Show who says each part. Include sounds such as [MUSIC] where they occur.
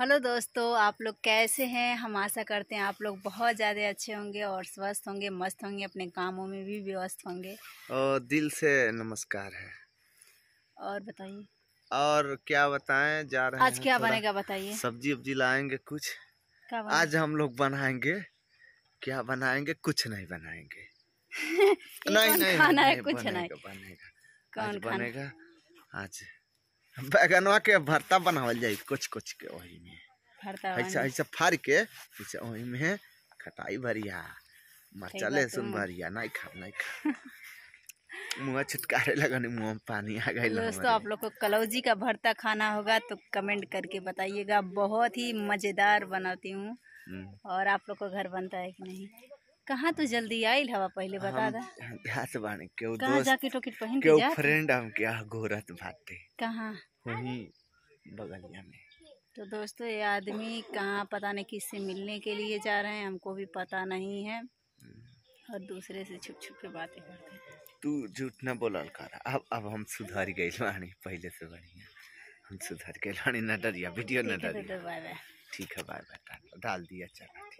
Speaker 1: Hello दोस्तों आप लोग कैसे हैं हम आशा करते हैं आप लोग बहुत ज़्यादा अच्छे होंगे और स्वस्थ होंगे मस्त होंगे अपने कामों में भी व्यवस्थ होंगे
Speaker 2: और दिल से नमस्कार है और बताइए और क्या बताएं जा रहे आज हैं क्या बनेगा बताइए सब्जी उब्जी लाएंगे कुछ क्या आज हम लोग बनाएंगे क्या बनाएंगे कुछ नहीं बनाएंगे [LAUGHS] नहीं नहीं, नहीं, नहीं, नहीं कुछ नहीं बनेगा बनेगा आज बैगनवा के भरता बनावल जाई कुछ कुछ के वही
Speaker 1: में ऐसा ऐसा
Speaker 2: फार के ऐसा वही में खटाई भरिया मरचा लहसुन भरिया नहीं खा नहीं खा मुँह छुटकारे लगा नहीं मुँह में पानी आ गई दोस्तों आप
Speaker 1: लोग को कलौजी का भरता खाना होगा तो कमेंट करके बताइएगा बहुत ही मज़ेदार बनाती हूँ हम्म। और आप लोग को घर बनता है कि नहीं कहाँ तो जल्दी आयल हवा पहले बता दा
Speaker 2: हाथ बाने केहू दोस्त जाके टोकिट पहन के जात फ्रेंड हम क्या गोरत भाते कहाँ वही बगलिया में
Speaker 1: तो दोस्तों ये आदमी कहाँ पता नहीं किससे मिलने के लिए जा रहे हैं हमको भी पता नहीं है हम्म। और दूसरे से छुप छुप के बातें करते हैं
Speaker 2: तू झूठ ना बोला कर अब अब हम सुधर गए लानी पहले से बढ़िया हम सुधर गए लानी न डरिया वीडियो न तो डरिया ठीक है बाय बाय डाल दिया
Speaker 1: चला